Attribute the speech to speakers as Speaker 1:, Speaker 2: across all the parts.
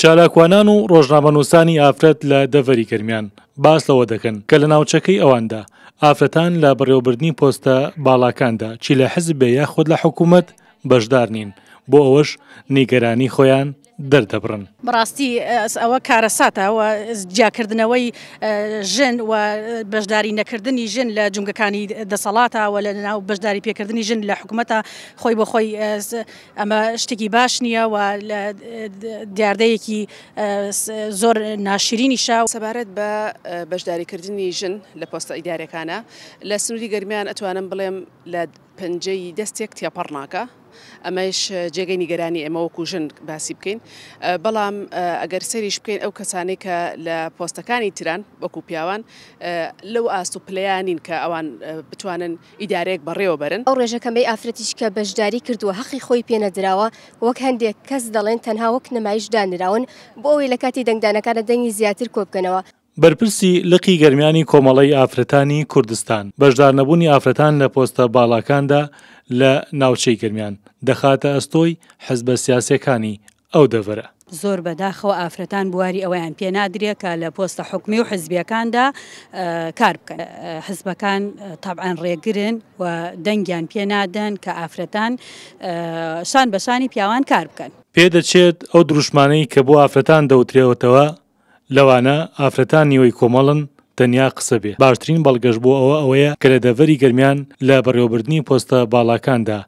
Speaker 1: چالاکوانان و ڕۆژنامەنووسانی ئافرەت لە دەڤری گرمیان باس لەوە دەکەن کە لە ناوچەکەی ئەواندا ئافرەتان لە بەڕێوەبردنی پۆستە باڵاکاندا چی لە حەزب بێ یاخود لە حکوومەت بەشدار نین بۆ ئەوەش نیگەرانی خۆیان دەردەبرن
Speaker 2: بڕاستی ئەوە کارەساتەوە جیاکردنەوەی ژن و بەشداری نەکردنی ژن لە جونگەکانی دەسەڵاتە و لە ناو بەشداری پێکردنی ژن لە حکوومەتە خۆی بە خۆی ئەمە
Speaker 3: شتێکی باش نییە و دیاردەیەکی زۆر ناشرینی شا سەبارەت بە بەشداریکردنی ژن لە پۆستە ئیدارەکانە لە سنووری گەرمیان ئەتوانم بڵێم لە پەنجەی دەستێک تێپەڕناکە ئەمەش جێگەی نیگەرانی ئێمە وەکو ژن باسی بکەین بەڵام ئەگەر سەریش بکەین ئەو کەسانی کە لە پۆستەکانی تران وەکو پیاوان لەو ئاست و پلیانین کە ئەوان
Speaker 4: بتوانن ئیدارێک بەڕێوە بەرن ئەو ڕێژەکەمەی ئافرەتیش کە بەشداری کردووە حەقی خۆی پێنەدراوە وەک هەندێک کەس دەڵێن تەنها وەک نمایش دانراون بۆ ئەوی لە کاتی دەنگدانەکانە دەنگی زیاتر کۆبکەنەوە
Speaker 1: بەرپرسی لقی گەرمیانی کۆمەڵی ئافرەتانی کوردستان بەشدار نەبوونی ئافرەتان لە پۆستە باڵاکاندا لە ناوچەی گرمیان دەخاتە ئەستۆی حەزبە سیاسەکانی ئەو دەڤرە.
Speaker 5: زۆر بەداخەوە ئافرەتان بواری ئەویان پێ نادرێت کە لە پۆستە حکمی و حزبیەکاندا کار بکەن حزبەکان تابعاان ڕێگرن و دەنگیان پێ نادەن کە ئافرەتان شان بەشانی پیاوان کار بکەن.
Speaker 1: پێدەچێت ئەو دروشمانەی کە بۆ ئافرەتان دەوترێتەوە لەوانە ئافرەتانیەوەی کۆمەڵن تەنیا قسە بێ باشترین بەڵگەشت بوو ئەوە ئەوەیە کە لە دەڤری گەرمیان لە بەڕێوەبردننی پۆستە باڵاکاندا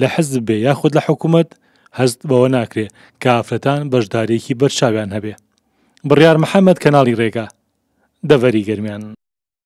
Speaker 1: لە حەزب بێ یاخود لە حکوومەت هەست بەوە ناکرێ کە ئافرەتان بەشدارێکی بەرچاویان هەبێ بڕیار محەممەد کەناڵی ڕێگا دەڤری گەرمیان